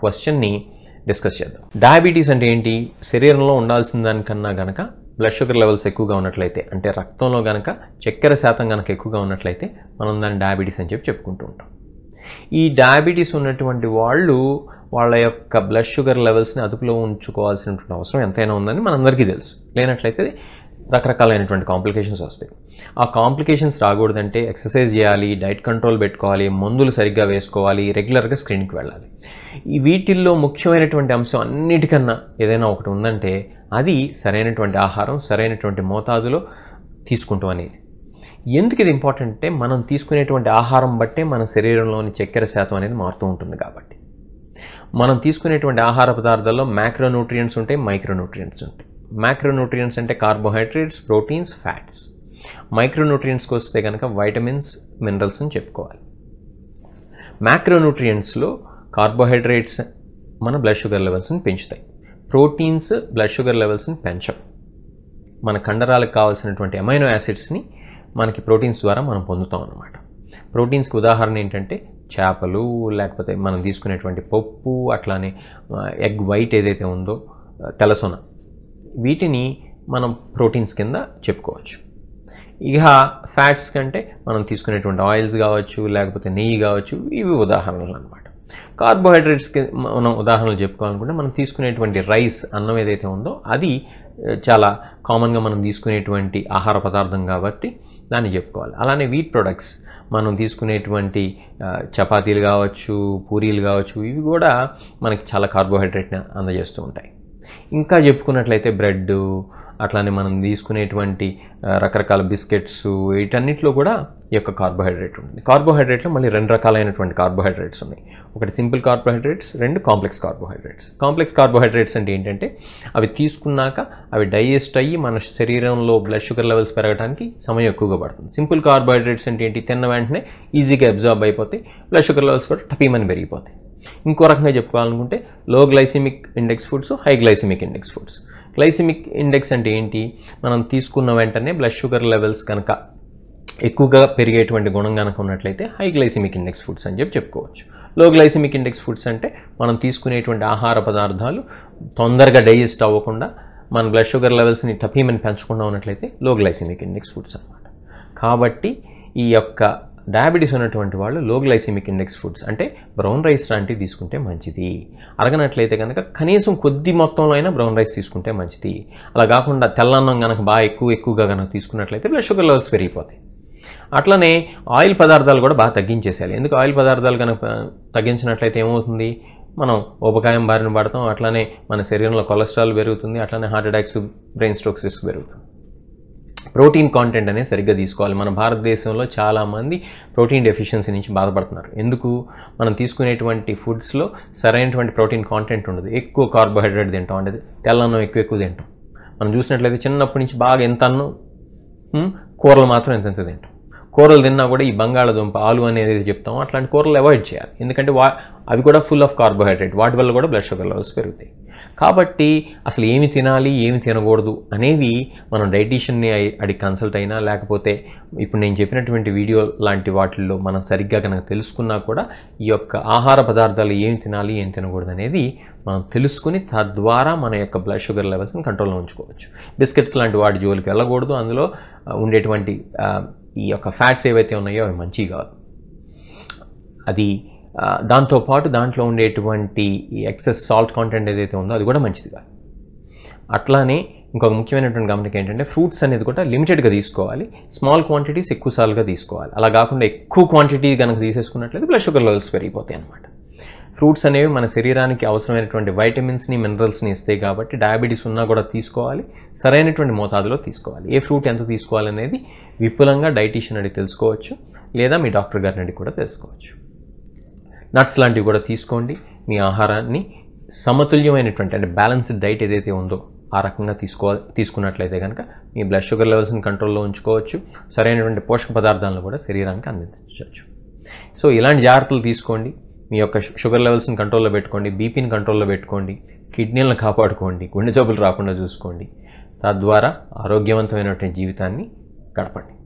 క్వశ్చన్ని డిస్కస్ చేద్దాం డయాబెటీస్ అంటే ఏంటి శరీరంలో ఉండాల్సిన దానికన్నా గనక బ్లడ్ షుగర్ లెవెల్స్ ఎక్కువగా ఉన్నట్లయితే అంటే రక్తంలో గనక చక్కెర శాతం కనుక ఎక్కువగా ఉన్నట్లయితే మనం దాన్ని డయాబెటీస్ అని చెప్పి చెప్పుకుంటూ ఉంటాం ఈ డయాబెటీస్ ఉన్నటువంటి వాళ్ళు వాళ్ళ యొక్క బ్లడ్ షుగర్ లెవెల్స్ని అదుపులో ఉంచుకోవాల్సినటువంటి అవసరం ఎంతైనా ఉందని మనందరికీ తెలుసు లేనట్లయితే రకరకాలైనటువంటి కాంప్లికేషన్స్ వస్తాయి ఆ కాంప్లికేషన్స్ రాకూడదంటే ఎక్సర్సైజ్ చేయాలి డైట్ కంట్రోల్ పెట్టుకోవాలి మందులు సరిగ్గా వేసుకోవాలి రెగ్యులర్గా స్క్రీన్కి వెళ్ళాలి ఈ వీటిల్లో ముఖ్యమైనటువంటి అంశం అన్నిటికన్నా ఏదైనా ఒకటి ఉందంటే అది సరైనటువంటి ఆహారం సరైనటువంటి మోతాదులో తీసుకుంటాం అనేది ఎందుకు ఇది ఇంపార్టెంట్ అంటే మనం తీసుకునేటువంటి ఆహారం బట్టే మన శరీరంలోని చక్కెర శాతం అనేది మారుతూ ఉంటుంది కాబట్టి మనం తీసుకునేటువంటి ఆహార పదార్థాల్లో మ్యాక్రోన్యూట్రియంట్స్ ఉంటాయి మైక్రోన్యూట్రియంట్స్ ఉంటాయి మ్యాక్రోన్యూట్రియంట్స్ అంటే కార్బోహైడ్రేట్స్ ప్రోటీన్స్ ఫ్యాట్స్ మైక్రోన్యూట్రియంట్స్కి వస్తే కనుక వైటమిన్స్ మినరల్స్ అని చెప్పుకోవాలి మ్యాక్రోన్యూట్రియంట్స్లో కార్బోహైడ్రేట్స్ మన బ్లడ్ షుగర్ లెవెల్స్ని పెంచుతాయి ప్రోటీన్స్ బ్లడ్ షుగర్ లెవెల్స్ని పెంచవు మన కండరాలకు కావాల్సినటువంటి అమైనో యాసిడ్స్ని మనకి ప్రోటీన్స్ ద్వారా మనం పొందుతాం అన్నమాట ప్రోటీన్స్కి ఉదాహరణ ఏంటంటే చేపలు లేకపోతే మనం తీసుకునేటువంటి పప్పు అట్లానే ఎగ్ వైట్ ఏదైతే ఉందో తెలసొన వీటిని మనం ప్రోటీన్స్ కింద చెప్పుకోవచ్చు ఇక ఫ్యాట్స్ కంటే మనం తీసుకునేటువంటి ఆయిల్స్ కావచ్చు లేకపోతే నెయ్యి కావచ్చు ఇవి ఉదాహరణలు అనమాట కార్బోహైడ్రేట్స్కి మనం ఉదాహరణలు చెప్పుకోవాలనుకుంటే మనం తీసుకునేటువంటి రైస్ అన్నం ఏదైతే ఉందో అది చాలా కామన్గా మనం తీసుకునేటువంటి ఆహార పదార్థం కాబట్టి దాన్ని చెప్పుకోవాలి అలానే వీట్ ప్రొడక్ట్స్ మనం తీసుకునేటువంటి చపాతీలు కావచ్చు పూరీలు కావచ్చు ఇవి కూడా మనకి చాలా కార్బోహైడ్రేట్ని అందజేస్తూ ఉంటాయి ఇంకా చెప్పుకున్నట్లయితే బ్రెడ్ అట్లానే మనం తీసుకునేటువంటి రకరకాల బిస్కెట్స్ వీటన్నిటిలో కూడా ఈ యొక్క కార్బోహైడ్రేట్ ఉంటుంది కార్బోహైడ్రేట్లో మళ్ళీ రెండు రకాలైనటువంటి కార్బోహైడ్రేట్స్ ఉన్నాయి ఒకటి సింపుల్ కార్బోహైడ్రేట్స్ రెండు కాంప్లెక్స్ కార్బోహైడ్రేట్స్ కాంప్లెక్స్ కార్బోహైడ్రేట్స్ అంటే ఏంటంటే అవి తీసుకున్నాక అవి డైజెస్ట్ అయ్యి మన శరీరంలో బ్లడ్ షుగర్ లెవెల్స్ పెరగడానికి సమయం ఎక్కువగా పడుతుంది సింపుల్ కార్బోహైడ్రేట్స్ అంటే ఏంటి తిన్న వెంటనే ఈజీగా అబ్జార్బ్ అయిపోతాయి బ్లడ్ షుగర్ లెవెల్స్ కూడా టపీమని పెరిగిపోతాయి ఇంకో రకంగా చెప్పుకోవాలనుకుంటే low glycemic index foods high glycemic index foods glycemic index అంటే ఏంటి మనం తీసుకున్న వెంటనే బ్లడ్ షుగర్ లెవెల్స్ కనుక ఎక్కువగా పెరిగేటువంటి గుణం కనుక ఉన్నట్లయితే హై గ్లైసిమిక్ ఇండెక్స్ ఫుడ్స్ అని చెప్పి చెప్పుకోవచ్చు లో గ్లైసిమిక్ ఇండెక్స్ ఫుడ్స్ అంటే మనం తీసుకునేటువంటి ఆహార పదార్థాలు తొందరగా డైజెస్ట్ అవ్వకుండా మన బ్లడ్ షుగర్ లెవెల్స్ని టఫీమని పెంచకుండా ఉన్నట్లయితే లో గ్లైసిమిక్ ఇండెక్స్ ఫుడ్స్ అనమాట కాబట్టి ఈ యొక్క డయాబెటీస్ ఉన్నటువంటి వాళ్ళు లో గ్లైసిమిక్ ఇండెక్స్ ఫుడ్స్ అంటే బ్రౌన్ రైస్ లాంటివి తీసుకుంటే మంచిది అరగనట్లయితే కనుక కనీసం కొద్ది మొత్తంలో అయినా బ్రౌన్ రైస్ తీసుకుంటే మంచిది అలా కాకుండా తెల్లన్నం కనుక బాగా ఎక్కువ ఎక్కువగా కనుక తీసుకున్నట్లయితే బ్లడ్ షుగర్ లెవెల్స్ పెరిగిపోతాయి అట్లనే ఆయిల్ పదార్థాలు కూడా బాగా తగ్గించేసేయాలి ఎందుకు ఆయిల్ పదార్థాలు కనుక తగ్గించినట్లయితే ఏమవుతుంది మనం ఉపకాయం బారిన పడతాం అట్లనే మన శరీరంలో కొలెస్ట్రాల్ పెరుగుతుంది అట్లనే హార్ట్ అటాక్స్ బ్రెయిన్ స్ట్రోక్స్ పెరుగుతుంది ప్రోటీన్ కాంటెంట్ అనేది సరిగ్గా తీసుకోవాలి మన భారతదేశంలో చాలామంది ప్రోటీన్ డెఫిషియన్సీ నుంచి బాధపడుతున్నారు ఎందుకు మనం తీసుకునేటువంటి ఫుడ్స్లో సరైనటువంటి ప్రోటీన్ కాంటెంట్ ఉండదు ఎక్కువ కార్బోహైడ్రేట్ తింటాం అంటే తెల్లన్నం ఎక్కువ ఎక్కువ తింటాం మనం చూసినట్లయితే చిన్నప్పటి నుంచి బాగా ఎంత అన్నం కూరలు మాత్రం ఎంత ఎంత తింటాం కూరలు తిన్నా కూడా ఈ బంగాళదుంప ఆలు అనేది చెప్తాం అట్లాంటి కూరలు అవాయిడ్ చేయాలి ఎందుకంటే వా అవి కూడా ఫుల్ ఆఫ్ కార్బోహైడ్రేట్ వాటి వల్ల కూడా బ్లడ్ షుగర్ లెవెల్స్ పెరుగుతాయి కాబట్టి అసలు ఏమి తినాలి ఏమి తినకూడదు అనేవి మనం డైటీషియన్ని అడి కన్సల్ట్ అయినా లేకపోతే ఇప్పుడు నేను చెప్పినటువంటి వీడియో లాంటి వాటిల్లో మనం సరిగ్గా కనుక తెలుసుకున్నా కూడా ఈ యొక్క ఆహార పదార్థాలు ఏమి తినాలి ఏం తినకూడదు అనేది మనం తెలుసుకుని తద్వారా మన యొక్క బ్లడ్ షుగర్ లెవెల్స్ని కంట్రోల్లో ఉంచుకోవచ్చు బిస్కెట్స్ లాంటి వాటి జోలికి వెళ్ళకూడదు అందులో ఉండేటువంటి ఈ యొక్క ఫ్యాట్స్ ఏవైతే ఉన్నాయో అవి మంచివి కాదు అది దాంతోపాటు దాంట్లో ఉండేటువంటి ఈ ఎక్సెస్ సాల్ట్ కాంటెంట్ ఏదైతే ఉందో అది కూడా మంచిది కాదు అట్లానే ఇంకొక ముఖ్యమైనటువంటి గమనిక ఏంటంటే ఫ్రూట్స్ అనేది కూడా లిమిటెడ్గా తీసుకోవాలి స్మాల్ క్వాంటిటీస్ ఎక్కువ సార్లుగా తీసుకోవాలి అలా కాకుండా ఎక్కువ క్వాంటిటీ కనుక తీసేసుకున్నట్లయితే బ్లడ్ షుగర్ లెవెల్స్ పెరిగిపోతాయి అనమాట ఫ్రూట్స్ అనేవి మన శరీరానికి అవసరమైనటువంటి వైటమిన్స్ని మినరల్స్ని ఇస్తాయి కాబట్టి డయాబెటీస్ ఉన్నా కూడా తీసుకోవాలి సరైనటువంటి మోతాదులో తీసుకోవాలి ఏ ఫ్రూట్ ఎంత తీసుకోవాలనేది విపులంగా డైటీషియన్ అడిగి తెలుసుకోవచ్చు లేదా మీ డాక్టర్ గారిని అడిగి కూడా తెలుసుకోవచ్చు నట్స్ లాంటివి కూడా తీసుకోండి మీ ఆహారాన్ని సమతుల్యమైనటువంటి అంటే బ్యాలెన్స్డ్ డైట్ ఏదైతే ఉందో ఆ రకంగా తీసుకో తీసుకున్నట్లయితే కనుక మీ బ్లడ్ షుగర్ లెవెల్స్ని కంట్రోల్లో ఉంచుకోవచ్చు సరైనటువంటి పోషక పదార్థాలను కూడా శరీరానికి అందించవచ్చు సో ఇలాంటి జాగ్రత్తలు తీసుకోండి మీ యొక్క షుగర్ లెవెల్స్ని కంట్రోల్లో పెట్టుకోండి బీపీని కంట్రోల్లో పెట్టుకోండి కిడ్నీలను కాపాడుకోండి గుండె జబ్బులు రాకుండా చూసుకోండి తద్వారా ఆరోగ్యవంతమైనటువంటి జీవితాన్ని గడపండి